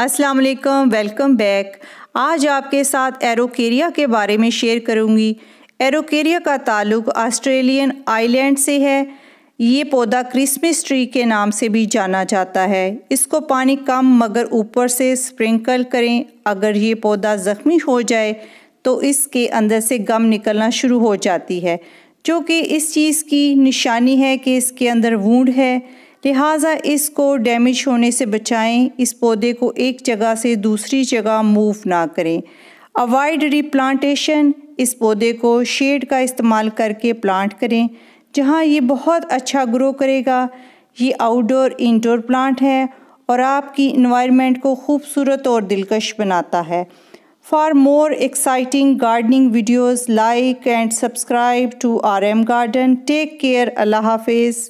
अस्सलाम वालेकुम welcome back आज आपके साथ एरोकेरिया के बारे में शेयर करूंगी एरोकेरिया का ताल्लुक ऑस्ट्रेलियन आइलैंड से है ये पौधा क्रिसमस ट्री के नाम से भी जाना जाता है इसको पानी कम मगर ऊपर से स्प्रिंकल करें अगर ये पौधा ज़ख्मी हो जाए तो इसके अंदर से गम निकलना शुरू हो जाती है जो कि इस चीज़ की निशानी है कि इसके अंदर वूड है लिहाजा इसको डैमेज होने से बचाएं इस पौधे को एक जगह से दूसरी जगह मूव ना करें अवॉइड रिप्लांटेशन इस पौधे को शेड का इस्तेमाल करके प्लांट करें जहाँ ये बहुत अच्छा ग्रो करेगा ये आउटडोर इंडोर प्लांट है और आपकी इन्वायरमेंट को खूबसूरत और दिलकश बनाता है for more exciting gardening videos like and subscribe to R M garden take care अल्लाह हाफिज़